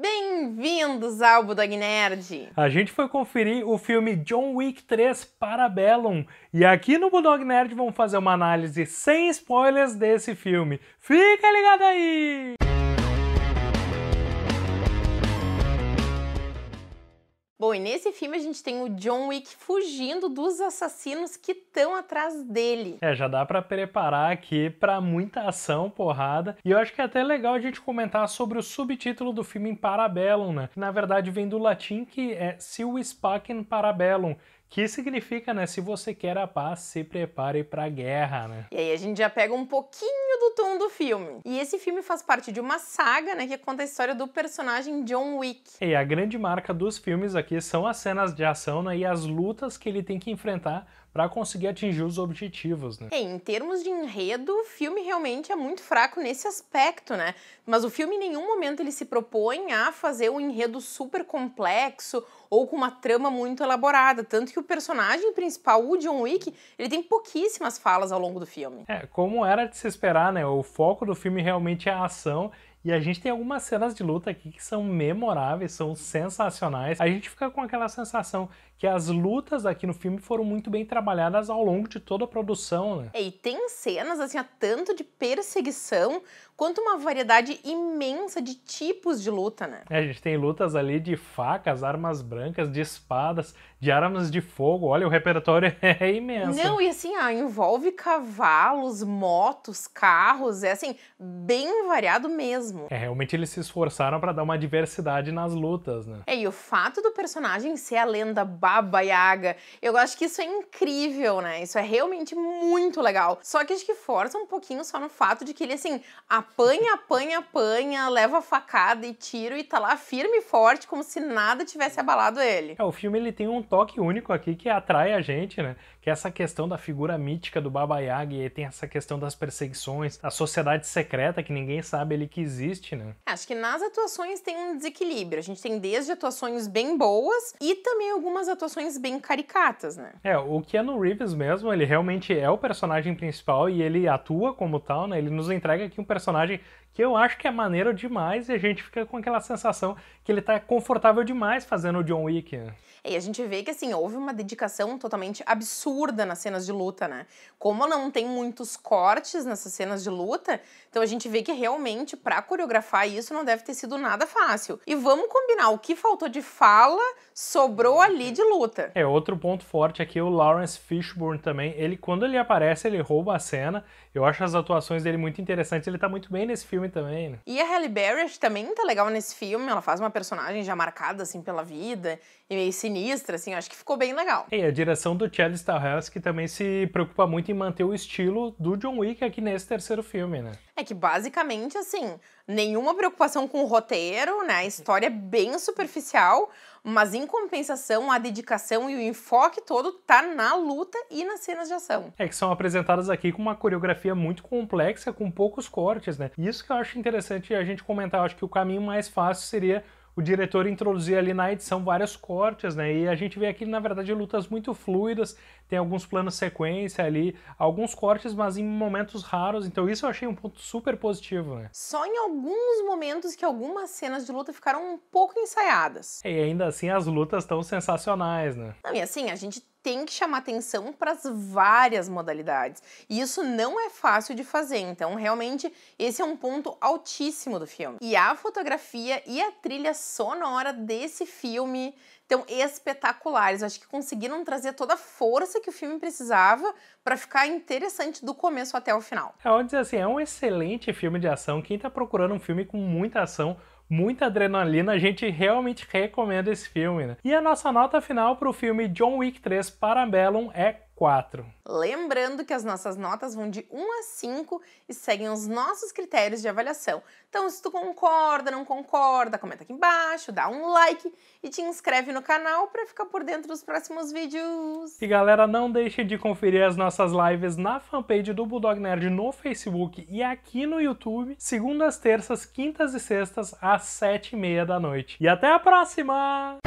Bem-vindos ao Budog Nerd! A gente foi conferir o filme John Wick 3 Parabellum e aqui no Budog Nerd vamos fazer uma análise sem spoilers desse filme. Fica ligado aí! Bom, e nesse filme a gente tem o John Wick fugindo dos assassinos que estão atrás dele. É, já dá para preparar aqui para muita ação, porrada. E eu acho que é até legal a gente comentar sobre o subtítulo do filme em Parabellum, né? Que na verdade vem do latim que é Silvis Spacen Parabellum, que significa, né? Se você quer a paz, se prepare para a guerra, né? E aí a gente já pega um pouquinho do tom do filme. E esse filme faz parte de uma saga, né? Que conta a história do personagem John Wick. E a grande marca dos filmes aqui são as cenas de ação né, e as lutas que ele tem que enfrentar para conseguir atingir os objetivos, né? É, em termos de enredo, o filme realmente é muito fraco nesse aspecto, né? Mas o filme em nenhum momento ele se propõe a fazer um enredo super complexo ou com uma trama muito elaborada, tanto que o personagem principal, o John Wick, ele tem pouquíssimas falas ao longo do filme. É, como era de se esperar, né? O foco do filme realmente é a ação e a gente tem algumas cenas de luta aqui que são memoráveis, são sensacionais. A gente fica com aquela sensação que as lutas aqui no filme foram muito bem trabalhadas ao longo de toda a produção, né? É, e tem cenas, assim, tanto de perseguição quanto uma variedade imensa de tipos de luta, né? É, a gente tem lutas ali de facas, armas brancas, de espadas, de armas de fogo. Olha, o repertório é imenso. Não, e assim, ah, envolve cavalos, motos, carros, é assim, bem variado mesmo mesmo. É, realmente eles se esforçaram para dar uma diversidade nas lutas, né? É, e o fato do personagem ser a lenda Baba Yaga, eu acho que isso é incrível, né? Isso é realmente muito legal. Só que acho que força um pouquinho só no fato de que ele, assim, apanha, apanha, apanha, leva facada e tiro e tá lá firme e forte, como se nada tivesse abalado ele. É, o filme ele tem um toque único aqui que atrai a gente, né? Que é essa questão da figura mítica do Baba Yaga e tem essa questão das perseguições, a sociedade secreta que ninguém sabe ele que existe existe, né? É, acho que nas atuações tem um desequilíbrio. A gente tem desde atuações bem boas e também algumas atuações bem caricatas, né? É, o Keanu Reeves mesmo, ele realmente é o personagem principal e ele atua como tal, né? Ele nos entrega aqui um personagem que eu acho que é maneiro demais e a gente fica com aquela sensação que ele tá confortável demais fazendo o John Wick. Né? É, e a gente vê que, assim, houve uma dedicação totalmente absurda nas cenas de luta, né? Como não tem muitos cortes nessas cenas de luta, então a gente vê que realmente, para coreografar isso não deve ter sido nada fácil. E vamos combinar, o que faltou de fala sobrou uhum. ali de luta. É, outro ponto forte aqui é o Lawrence Fishburne também. Ele, quando ele aparece, ele rouba a cena. Eu acho as atuações dele muito interessantes. Ele tá muito bem nesse filme também, né? E a Halle Berry também tá legal nesse filme. Ela faz uma personagem já marcada, assim, pela vida e meio sinistra, assim. Eu acho que ficou bem legal. E a direção do Chad Stahelski que também se preocupa muito em manter o estilo do John Wick aqui nesse terceiro filme, né? É que basicamente, assim, nenhuma preocupação com o roteiro, né? A história é bem superficial, mas em compensação, a dedicação e o enfoque todo tá na luta e nas cenas de ação. É que são apresentadas aqui com uma coreografia muito complexa, com poucos cortes, né? Isso que eu acho interessante a gente comentar. Eu acho que o caminho mais fácil seria o diretor introduzia ali na edição vários cortes, né? E a gente vê aqui, na verdade, lutas muito fluidas, tem alguns planos sequência ali, alguns cortes, mas em momentos raros. Então isso eu achei um ponto super positivo, né? Só em alguns momentos que algumas cenas de luta ficaram um pouco ensaiadas. E ainda assim as lutas estão sensacionais, né? Não, e assim, a gente tem que chamar atenção para as várias modalidades. E isso não é fácil de fazer, então realmente esse é um ponto altíssimo do filme. E a fotografia e a trilha sonora desse filme estão espetaculares. acho que conseguiram trazer toda a força que o filme precisava para ficar interessante do começo até o final. É, eu vou dizer assim, é um excelente filme de ação. Quem está procurando um filme com muita ação muita adrenalina, a gente realmente recomenda esse filme. Né? E a nossa nota final para o filme John Wick 3 Parabellum é 4. Lembrando que as nossas notas vão de 1 a 5 e seguem os nossos critérios de avaliação. Então, se tu concorda, não concorda, comenta aqui embaixo, dá um like e te inscreve no canal para ficar por dentro dos próximos vídeos. E galera, não deixe de conferir as nossas lives na fanpage do Bulldog Nerd no Facebook e aqui no YouTube, segundas, terças, quintas e sextas, às 7h30 da noite. E até a próxima!